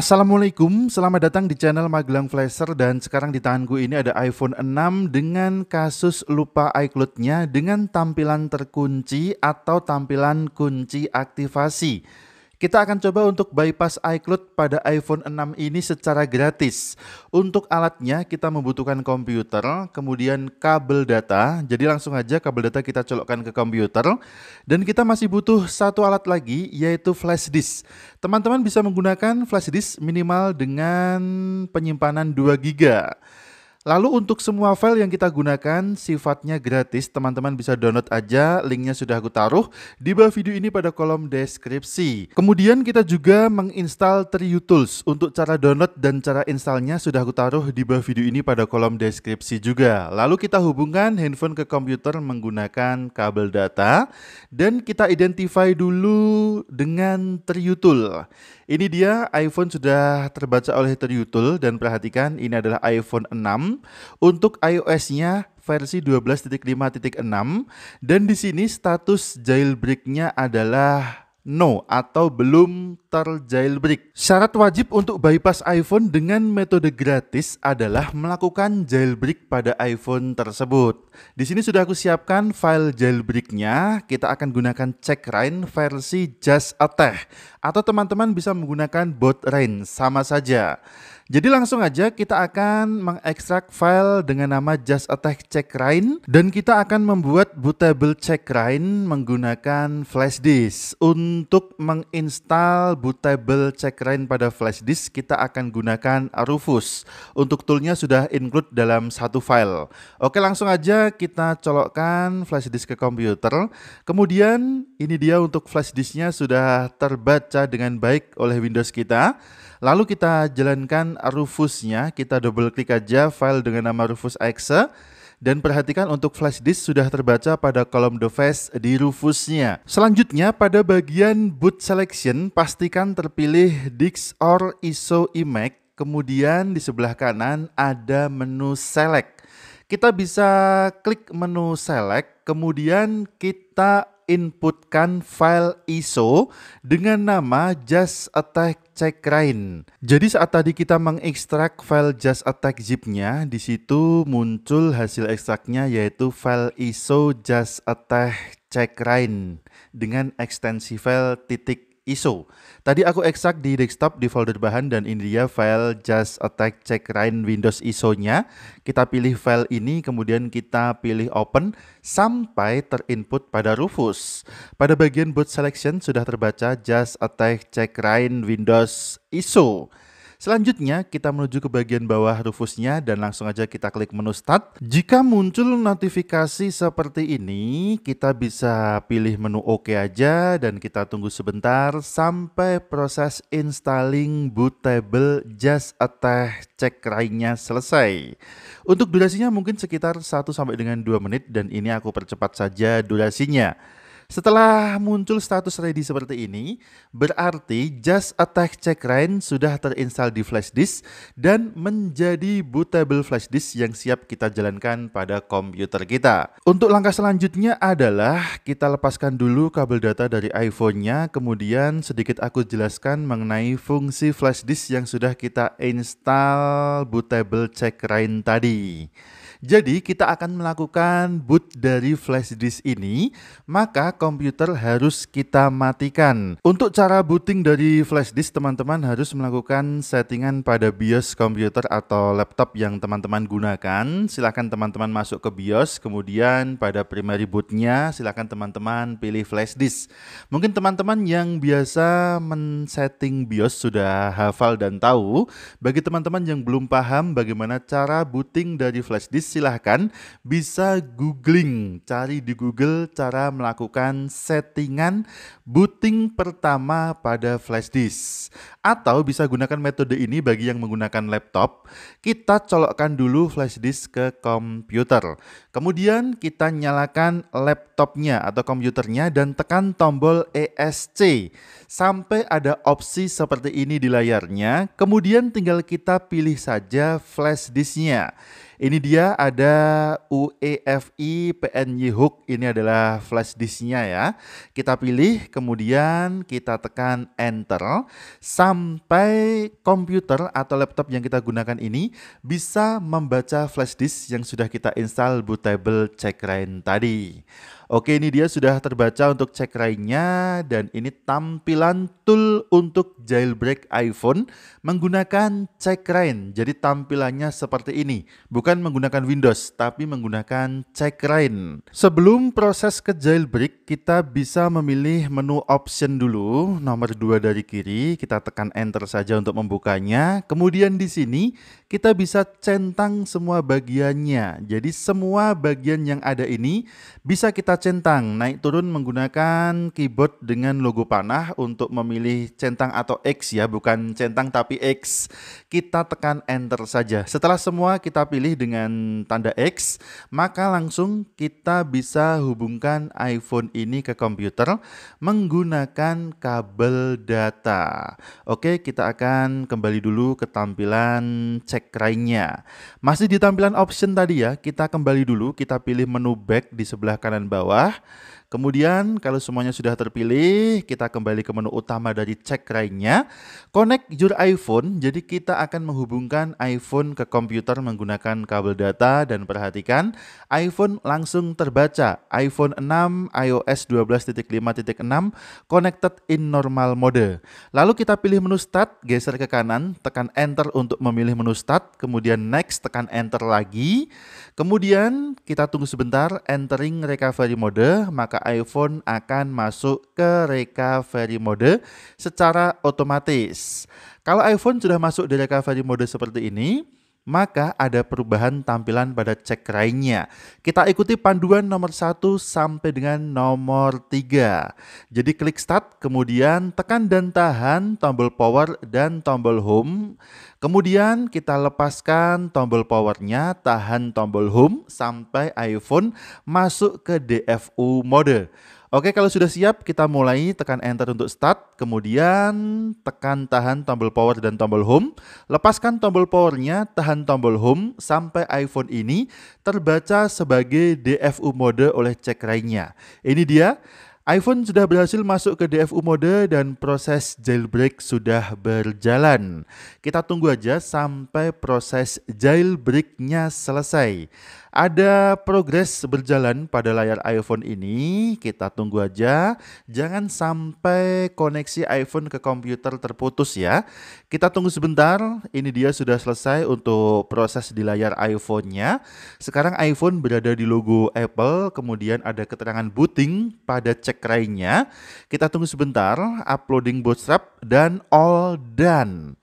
Assalamualaikum, selamat datang di channel Magelang Flasher dan sekarang di tanganku ini ada iPhone 6 dengan kasus lupa iCloud-nya dengan tampilan terkunci atau tampilan kunci aktivasi. Kita akan coba untuk bypass iCloud pada iPhone 6 ini secara gratis. Untuk alatnya kita membutuhkan komputer, kemudian kabel data. Jadi langsung aja kabel data kita colokkan ke komputer. Dan kita masih butuh satu alat lagi yaitu flash disk. Teman-teman bisa menggunakan flash disk minimal dengan penyimpanan 2 GB. Lalu untuk semua file yang kita gunakan sifatnya gratis, teman-teman bisa download aja, linknya sudah aku taruh di bawah video ini pada kolom deskripsi. Kemudian kita juga menginstal Trio Tools, untuk cara download dan cara installnya sudah aku taruh di bawah video ini pada kolom deskripsi juga. Lalu kita hubungkan handphone ke komputer menggunakan kabel data, dan kita identify dulu dengan Trio Tool. Ini dia iPhone sudah terbaca oleh Teriutul dan perhatikan ini adalah iPhone 6 untuk iOS-nya versi 12.5.6 dan di sini status jailbreak-nya adalah no atau belum terjailbreak. Syarat wajib untuk bypass iPhone dengan metode gratis adalah melakukan jailbreak pada iPhone tersebut. Di sini sudah aku siapkan file jailbreaknya. Kita akan gunakan Checkrain versi just a atau teman-teman bisa menggunakan Boot range sama saja. Jadi langsung aja kita akan mengekstrak file dengan nama just attack Check Rain dan kita akan membuat bootable Check Rain menggunakan flash disk. Untuk menginstal bootable Check Rain pada flash disk kita akan gunakan Rufus. Untuk toolnya sudah include dalam satu file. Oke langsung aja kita colokkan flash disk ke komputer. Kemudian ini dia untuk flash disknya sudah terbat terbaca dengan baik oleh Windows kita. Lalu kita jalankan Rufusnya, kita double klik aja file dengan nama Rufus Exe dan perhatikan untuk flash disk sudah terbaca pada kolom device di Rufusnya. Selanjutnya pada bagian boot selection pastikan terpilih disk or ISO image, kemudian di sebelah kanan ada menu select. Kita bisa klik menu select, kemudian kita inputkan file ISO dengan nama Just Attack rain. Jadi saat tadi kita mengekstrak file Just Attack zipnya, di situ muncul hasil ekstraknya yaitu file ISO Just Attack rain dengan ekstensi file titik ISO. Tadi aku ekstrak di desktop di folder bahan dan ini dia file just attack check rain Windows ISO-nya. Kita pilih file ini kemudian kita pilih open sampai terinput pada Rufus. Pada bagian boot selection sudah terbaca just attack check rain Windows ISO. Selanjutnya kita menuju ke bagian bawah Rufusnya dan langsung aja kita klik menu Start. Jika muncul notifikasi seperti ini, kita bisa pilih menu OK aja dan kita tunggu sebentar sampai proses installing bootable Just Attack cek lainnya selesai. Untuk durasinya mungkin sekitar 1 sampai dengan 2 menit dan ini aku percepat saja durasinya. Setelah muncul status ready seperti ini, berarti Just Attack Check Rain sudah terinstall di flash disk dan menjadi bootable flash disk yang siap kita jalankan pada komputer kita. Untuk langkah selanjutnya adalah kita lepaskan dulu kabel data dari iPhone-nya, kemudian sedikit aku jelaskan mengenai fungsi flash disk yang sudah kita install bootable Check Rain tadi. Jadi kita akan melakukan boot dari flash disk ini, maka komputer harus kita matikan. Untuk cara booting dari flash disk, teman-teman harus melakukan settingan pada BIOS komputer atau laptop yang teman-teman gunakan. Silakan teman-teman masuk ke BIOS, kemudian pada primary bootnya silakan teman-teman pilih flash disk. Mungkin teman-teman yang biasa men-setting BIOS sudah hafal dan tahu. Bagi teman-teman yang belum paham bagaimana cara booting dari flash disk, silahkan bisa googling, cari di Google cara melakukan settingan booting pertama pada flash disk. Atau bisa gunakan metode ini bagi yang menggunakan laptop. Kita colokkan dulu flash disk ke komputer. Kemudian kita nyalakan laptopnya atau komputernya dan tekan tombol ESC sampai ada opsi seperti ini di layarnya. Kemudian tinggal kita pilih saja flash disknya. Ini dia ada UEFI PNY hook. Ini adalah flash disknya ya. Kita pilih, kemudian kita tekan enter sampai komputer atau laptop yang kita gunakan ini bisa membaca flash disk yang sudah kita install bootable checkrain tadi. Oke, ini dia sudah terbaca untuk cek lainnya dan ini tampilan tool untuk jailbreak iPhone menggunakan cek rain. Jadi tampilannya seperti ini, bukan menggunakan Windows tapi menggunakan cek rain. Sebelum proses ke jailbreak, kita bisa memilih menu option dulu, nomor 2 dari kiri, kita tekan enter saja untuk membukanya. Kemudian di sini kita bisa centang semua bagiannya. Jadi semua bagian yang ada ini bisa kita centang naik turun menggunakan keyboard dengan logo panah untuk memilih centang atau X ya, bukan centang tapi X. Kita tekan enter saja. Setelah semua kita pilih dengan tanda X, maka langsung kita bisa hubungkan iPhone ini ke komputer menggunakan kabel data. Oke, kita akan kembali dulu ke tampilan cek lainnya. Masih di tampilan option tadi ya, kita kembali dulu, kita pilih menu back di sebelah kanan bawah bawah Kemudian kalau semuanya sudah terpilih, kita kembali ke menu utama dari cek lainnya. Connect your iPhone, jadi kita akan menghubungkan iPhone ke komputer menggunakan kabel data dan perhatikan iPhone langsung terbaca. iPhone 6 iOS 12.5.6 connected in normal mode. Lalu kita pilih menu start, geser ke kanan, tekan enter untuk memilih menu start, kemudian next tekan enter lagi. Kemudian kita tunggu sebentar entering recovery mode, maka iPhone akan masuk ke recovery mode secara otomatis. Kalau iPhone sudah masuk di recovery mode seperti ini, maka ada perubahan tampilan pada cek lainnya. Kita ikuti panduan nomor 1 sampai dengan nomor 3. Jadi klik start, kemudian tekan dan tahan tombol power dan tombol home. Kemudian kita lepaskan tombol powernya, tahan tombol home sampai iPhone masuk ke DFU mode. Oke, kalau sudah siap kita mulai tekan enter untuk start, kemudian tekan tahan tombol power dan tombol home. Lepaskan tombol powernya, tahan tombol home sampai iPhone ini terbaca sebagai DFU mode oleh cek lainnya. Ini dia iPhone sudah berhasil masuk ke DFU mode dan proses jailbreak sudah berjalan. Kita tunggu aja sampai proses jailbreaknya selesai. Ada progres berjalan pada layar iPhone ini, kita tunggu aja. Jangan sampai koneksi iPhone ke komputer terputus ya. Kita tunggu sebentar, ini dia sudah selesai untuk proses di layar iPhone-nya. Sekarang iPhone berada di logo Apple, kemudian ada keterangan booting pada nya Kita tunggu sebentar, uploading bootstrap dan all done.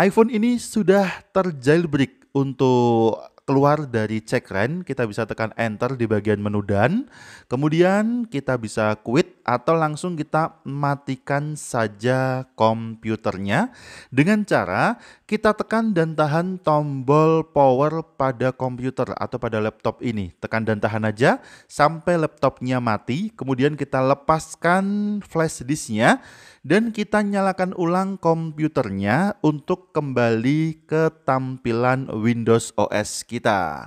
iPhone ini sudah terjailbreak untuk keluar dari check rent, kita bisa tekan enter di bagian menu dan, kemudian kita bisa quit atau langsung kita matikan saja komputernya dengan cara kita tekan dan tahan tombol power pada komputer atau pada laptop ini. Tekan dan tahan aja sampai laptopnya mati, kemudian kita lepaskan flash disknya dan kita nyalakan ulang komputernya untuk kembali ke tampilan Windows OS kita.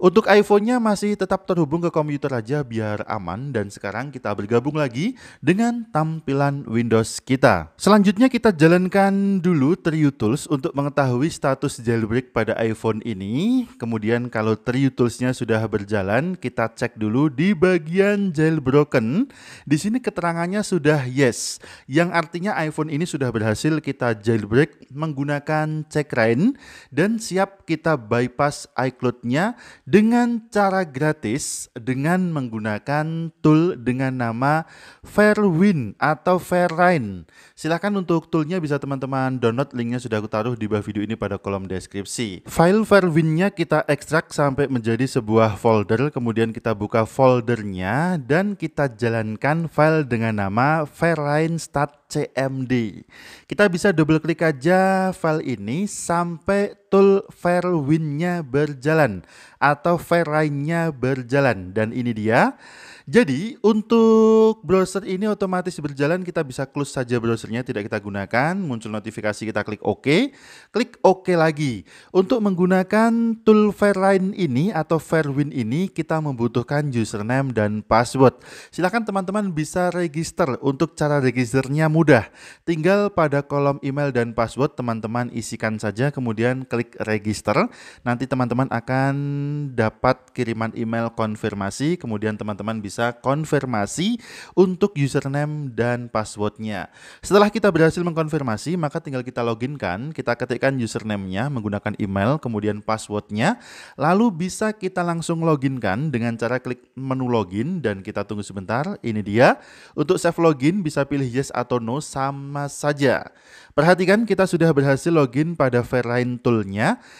Untuk iPhone-nya masih tetap terhubung ke komputer aja biar aman dan sekarang kita bergabung lagi dengan tampilan Windows kita. Selanjutnya kita jalankan dulu Trio Tools untuk mengetahui status jailbreak pada iPhone ini. Kemudian kalau Trio Tools-nya sudah berjalan, kita cek dulu di bagian jailbroken. Di sini keterangannya sudah yes, yang artinya iPhone ini sudah berhasil kita jailbreak menggunakan Checkrain dan siap kita bypass iCloud-nya dengan cara gratis dengan menggunakan tool dengan nama Fairwin atau Fairline. Silahkan untuk toolnya bisa teman-teman download linknya sudah aku taruh di bawah video ini pada kolom deskripsi. File Fairwinnya kita ekstrak sampai menjadi sebuah folder kemudian kita buka foldernya dan kita jalankan file dengan nama Fairline Start .cmd. Kita bisa double klik aja file ini sampai tool Fairwind-nya berjalan atau Fairline-nya berjalan. Dan ini dia jadi untuk browser ini otomatis berjalan kita bisa close saja browsernya tidak kita gunakan, muncul notifikasi kita klik OK, klik OK lagi. Untuk menggunakan tool Fairline ini atau FairWin ini kita membutuhkan username dan password. Silahkan teman-teman bisa register untuk cara registernya mudah. Tinggal pada kolom email dan password teman-teman isikan saja kemudian klik register. Nanti teman-teman akan dapat kiriman email konfirmasi kemudian teman-teman bisa bisa konfirmasi untuk username dan passwordnya. Setelah kita berhasil mengkonfirmasi, maka tinggal kita login kan, kita ketikkan username-nya menggunakan email, kemudian passwordnya, lalu bisa kita langsung login kan dengan cara klik menu login dan kita tunggu sebentar. Ini dia, untuk save login bisa pilih yes atau no sama saja. Perhatikan kita sudah berhasil login pada Verline tool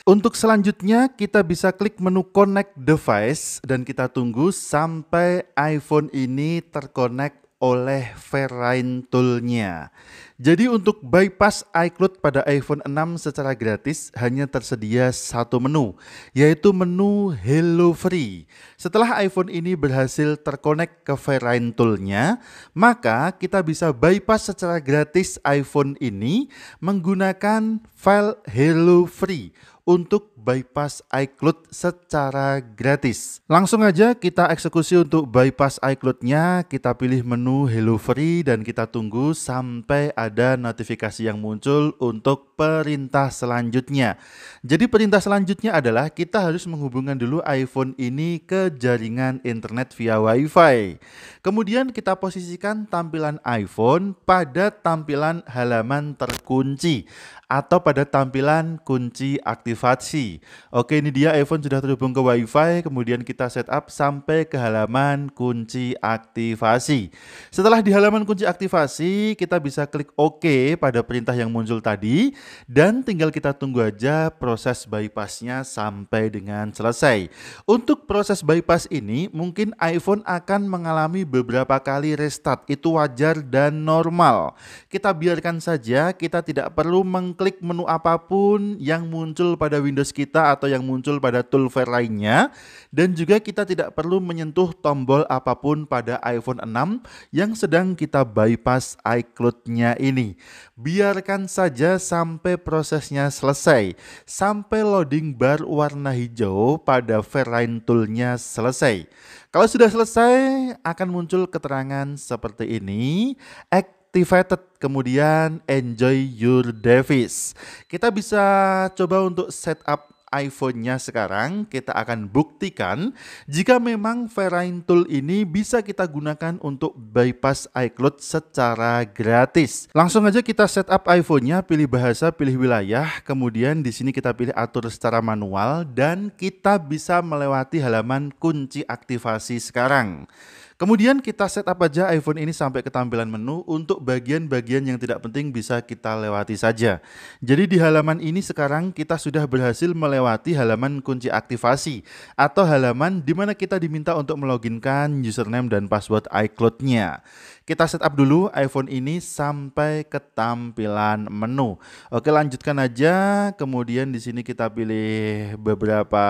Untuk selanjutnya kita bisa klik menu connect device dan kita tunggu sampai iPhone ini terkonek oleh Verain tool-nya. Jadi untuk bypass iCloud pada iPhone 6 secara gratis hanya tersedia satu menu, yaitu menu Hello Free. Setelah iPhone ini berhasil terkonek ke Fairline toolnya maka kita bisa bypass secara gratis iPhone ini menggunakan file Hello Free untuk bypass iCloud secara gratis. Langsung aja kita eksekusi untuk bypass iCloud-nya, kita pilih menu Hello Free dan kita tunggu sampai ada ada notifikasi yang muncul untuk perintah selanjutnya. Jadi perintah selanjutnya adalah kita harus menghubungkan dulu iPhone ini ke jaringan internet via Wi-Fi. Kemudian kita posisikan tampilan iPhone pada tampilan halaman terkunci atau pada tampilan kunci aktivasi. Oke, ini dia iPhone sudah terhubung ke WiFi, kemudian kita setup sampai ke halaman kunci aktivasi. Setelah di halaman kunci aktivasi, kita bisa klik OK pada perintah yang muncul tadi dan tinggal kita tunggu aja proses bypassnya sampai dengan selesai. Untuk proses bypass ini, mungkin iPhone akan mengalami beberapa kali restart. Itu wajar dan normal. Kita biarkan saja, kita tidak perlu meng mengklik menu apapun yang muncul pada Windows kita atau yang muncul pada toolbar lainnya dan juga kita tidak perlu menyentuh tombol apapun pada iPhone 6 yang sedang kita bypass iCloud-nya ini. Biarkan saja sampai prosesnya selesai, sampai loading bar warna hijau pada Fairline tool-nya selesai. Kalau sudah selesai akan muncul keterangan seperti ini, activated, kemudian enjoy your device. Kita bisa coba untuk setup iPhone-nya sekarang, kita akan buktikan jika memang Verein Tool ini bisa kita gunakan untuk bypass iCloud secara gratis. Langsung aja kita setup iPhone-nya, pilih bahasa, pilih wilayah, kemudian di sini kita pilih atur secara manual dan kita bisa melewati halaman kunci aktivasi sekarang. Kemudian kita set up aja iPhone ini sampai ke tampilan menu untuk bagian-bagian yang tidak penting bisa kita lewati saja. Jadi di halaman ini sekarang kita sudah berhasil melewati halaman kunci aktivasi atau halaman di mana kita diminta untuk meloginkan username dan password iCloud-nya. Kita setup dulu iPhone ini sampai ke tampilan menu. Oke, lanjutkan aja. Kemudian di sini kita pilih beberapa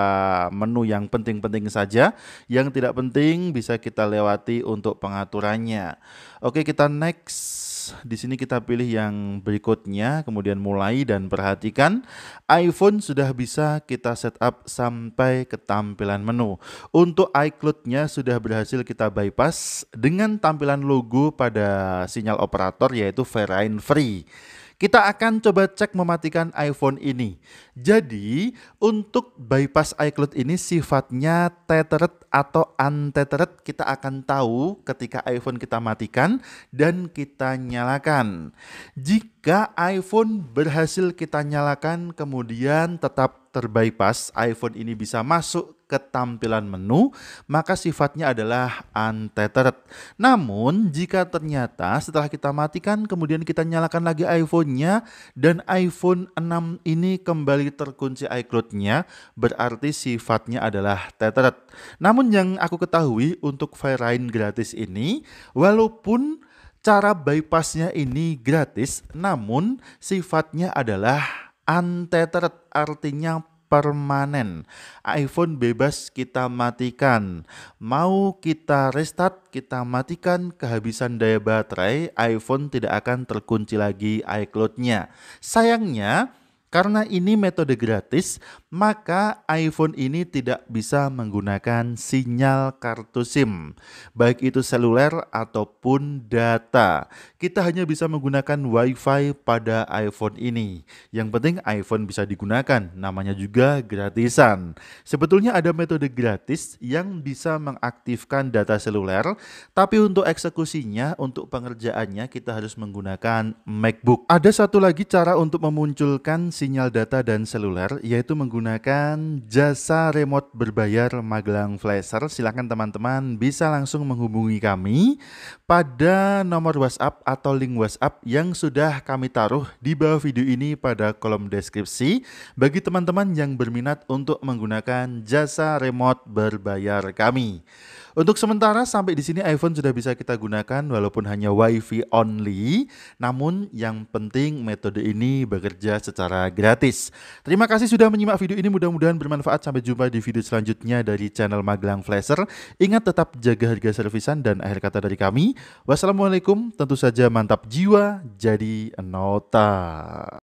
menu yang penting-penting saja. Yang tidak penting bisa kita lewati untuk pengaturannya. Oke, kita next. Di sini kita pilih yang berikutnya, kemudian mulai dan perhatikan. iPhone sudah bisa kita setup sampai ke tampilan menu. Untuk iCloud-nya sudah berhasil kita bypass dengan tampilan logo pada sinyal operator yaitu Verizon Free. Kita akan coba cek mematikan iPhone ini. Jadi, untuk bypass iCloud ini sifatnya tethered atau untethered kita akan tahu ketika iPhone kita matikan dan kita nyalakan. Jika jika iPhone berhasil kita nyalakan kemudian tetap terbypass, iPhone ini bisa masuk ke tampilan menu, maka sifatnya adalah untethered. Namun, jika ternyata setelah kita matikan, kemudian kita nyalakan lagi iPhone-nya, dan iPhone 6 ini kembali terkunci iCloud-nya, berarti sifatnya adalah tethered. Namun yang aku ketahui untuk Fairline gratis ini, walaupun Cara bypassnya ini gratis, namun sifatnya adalah untethered, artinya permanen. iPhone bebas kita matikan. Mau kita restart, kita matikan kehabisan daya baterai, iPhone tidak akan terkunci lagi iCloud-nya. Sayangnya, karena ini metode gratis, maka iPhone ini tidak bisa menggunakan sinyal kartu SIM, baik itu seluler ataupun data. Kita hanya bisa menggunakan WiFi pada iPhone ini. Yang penting iPhone bisa digunakan, namanya juga gratisan. Sebetulnya ada metode gratis yang bisa mengaktifkan data seluler, tapi untuk eksekusinya, untuk pengerjaannya kita harus menggunakan MacBook. Ada satu lagi cara untuk memunculkan sinyal data dan seluler yaitu menggunakan jasa remote berbayar Magelang Flasher. Silakan teman-teman bisa langsung menghubungi kami pada nomor WhatsApp atau link WhatsApp yang sudah kami taruh di bawah video ini pada kolom deskripsi bagi teman-teman yang berminat untuk menggunakan jasa remote berbayar kami. Untuk sementara sampai di sini iPhone sudah bisa kita gunakan walaupun hanya WiFi only, namun yang penting metode ini bekerja secara gratis. Terima kasih sudah menyimak video ini, mudah-mudahan bermanfaat. Sampai jumpa di video selanjutnya dari channel Magelang Flasher. Ingat tetap jaga harga servisan dan akhir kata dari kami. Wassalamualaikum, tentu saja mantap jiwa jadi nota.